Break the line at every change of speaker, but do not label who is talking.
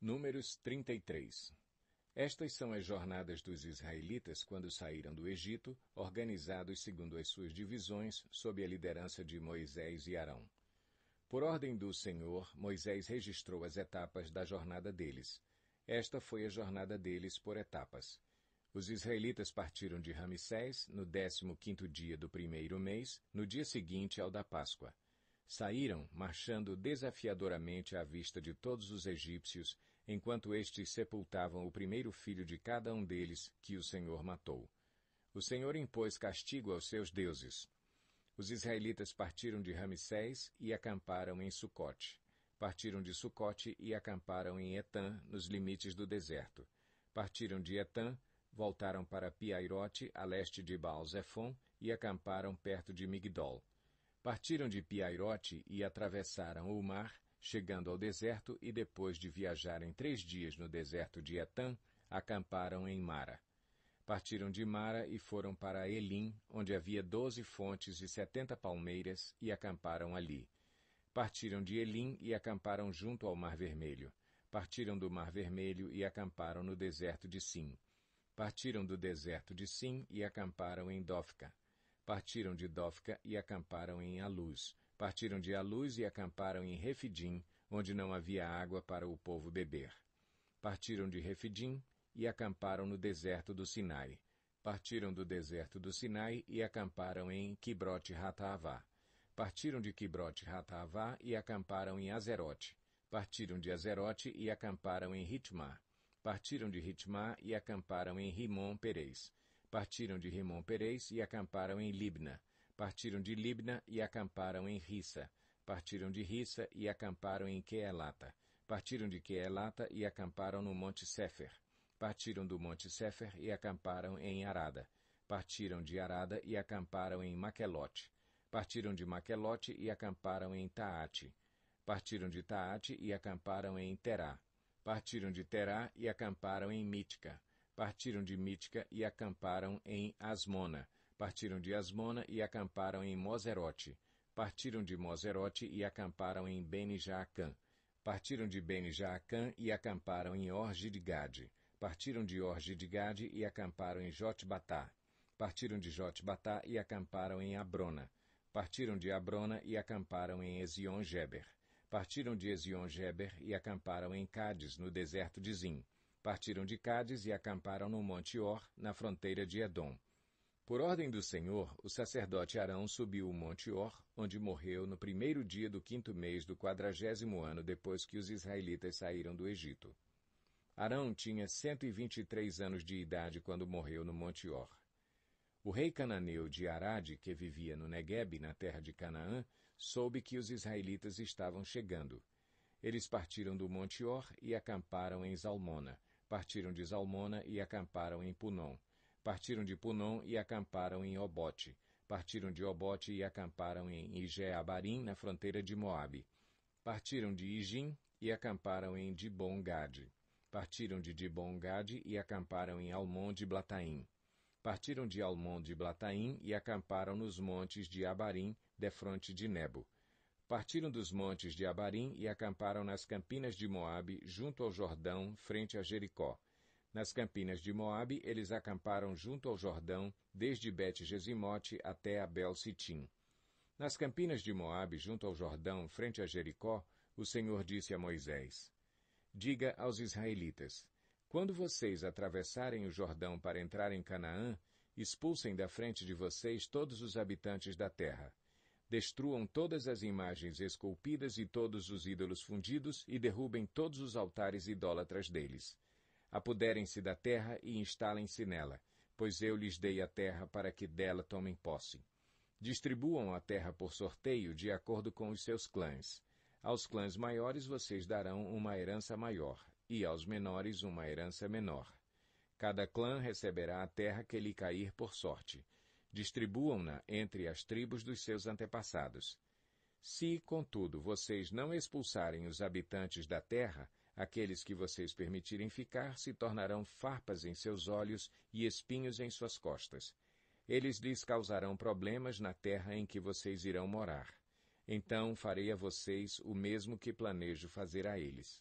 Números 33 Estas são as jornadas dos israelitas quando saíram do Egito, organizados segundo as suas divisões, sob a liderança de Moisés e Arão. Por ordem do Senhor, Moisés registrou as etapas da jornada deles. Esta foi a jornada deles por etapas. Os israelitas partiram de Ramsés no décimo quinto dia do primeiro mês, no dia seguinte ao da Páscoa. Saíram, marchando desafiadoramente à vista de todos os egípcios, enquanto estes sepultavam o primeiro filho de cada um deles, que o Senhor matou. O Senhor impôs castigo aos seus deuses. Os israelitas partiram de Ramsés e acamparam em Sucote. Partiram de Sucote e acamparam em Etã, nos limites do deserto. Partiram de Etã, voltaram para Piairote, a leste de baal zephon e acamparam perto de Migdol. Partiram de Piairote e atravessaram o mar, Chegando ao deserto e depois de viajarem três dias no deserto de Etan acamparam em Mara. Partiram de Mara e foram para Elim, onde havia doze fontes e setenta palmeiras, e acamparam ali. Partiram de Elim e acamparam junto ao Mar Vermelho. Partiram do Mar Vermelho e acamparam no deserto de Sim. Partiram do deserto de Sim e acamparam em Dofka. Partiram de Dofka e acamparam em Aluz partiram de Aluz e acamparam em Refidim, onde não havia água para o povo beber. Partiram de Refidim e acamparam no deserto do Sinai. Partiram do deserto do Sinai e acamparam em Quibrote Rataavá. Partiram de Quibrote Rataavá e acamparam em Azerote. Partiram de Azerote e acamparam em Ritmá. Partiram de Ritmá e acamparam em Rimon Pereis. Partiram de Rimon Pereis e acamparam em Libna. Partiram de Libna e acamparam em Rissa. Partiram de Rissa e acamparam em Queelata. Partiram de Queelata e acamparam no Monte Sefer. Partiram do Monte Sefer e acamparam em Arada. Partiram de Arada e acamparam em Maquelote. Partiram de Maquelote e acamparam em Taate. Partiram de Taate e acamparam em Terá. Partiram de Terá e acamparam em Mítica. Partiram de Mítica e acamparam em Asmona. Partiram de Asmona e acamparam em Moserote. Partiram de Moserote e acamparam em Bene-Jaacã. Partiram de Bene-Jaacã e acamparam em Gade. Partiram de Gade e acamparam em Jotbatá. Partiram de Jotbatá e acamparam em Abrona. Partiram de Abrona e acamparam em Ezion-Geber. Partiram de Ezion-Geber e acamparam em Cádiz, no deserto de Zim. Partiram de Cádiz e acamparam no Monte Or, na fronteira de Edom. Por ordem do Senhor, o sacerdote Arão subiu o Monte Or, onde morreu no primeiro dia do quinto mês do quadragésimo ano depois que os israelitas saíram do Egito. Arão tinha cento e vinte e três anos de idade quando morreu no Monte Or. O rei cananeu de Arade, que vivia no Negueb, na terra de Canaã, soube que os israelitas estavam chegando. Eles partiram do Monte Or e acamparam em Zalmona. Partiram de Zalmona e acamparam em Punom. Partiram de Punom e acamparam em Obote. Partiram de Obote e acamparam em Igeabarim, na fronteira de Moabe. Partiram de Igin e acamparam em Dibongade. Partiram de Dibongade e acamparam em Almon de Blataim. Partiram de Almon de Blataim e acamparam nos montes de Abarim, defronte de Nebo. Partiram dos montes de Abarim e acamparam nas campinas de Moabe, junto ao Jordão, frente a Jericó. Nas campinas de Moabe, eles acamparam junto ao Jordão, desde Bet-Gesimote até Abel-Sitim. Nas campinas de Moabe, junto ao Jordão, frente a Jericó, o Senhor disse a Moisés: Diga aos israelitas: Quando vocês atravessarem o Jordão para entrar em Canaã, expulsem da frente de vocês todos os habitantes da terra. Destruam todas as imagens esculpidas e todos os ídolos fundidos e derrubem todos os altares idólatras deles. Apoderem-se da terra e instalem-se nela, pois eu lhes dei a terra para que dela tomem posse. Distribuam a terra por sorteio de acordo com os seus clãs. Aos clãs maiores vocês darão uma herança maior, e aos menores uma herança menor. Cada clã receberá a terra que lhe cair por sorte. Distribuam-na entre as tribos dos seus antepassados. Se, contudo, vocês não expulsarem os habitantes da terra, Aqueles que vocês permitirem ficar se tornarão farpas em seus olhos e espinhos em suas costas. Eles lhes causarão problemas na terra em que vocês irão morar. Então farei a vocês o mesmo que planejo fazer a eles.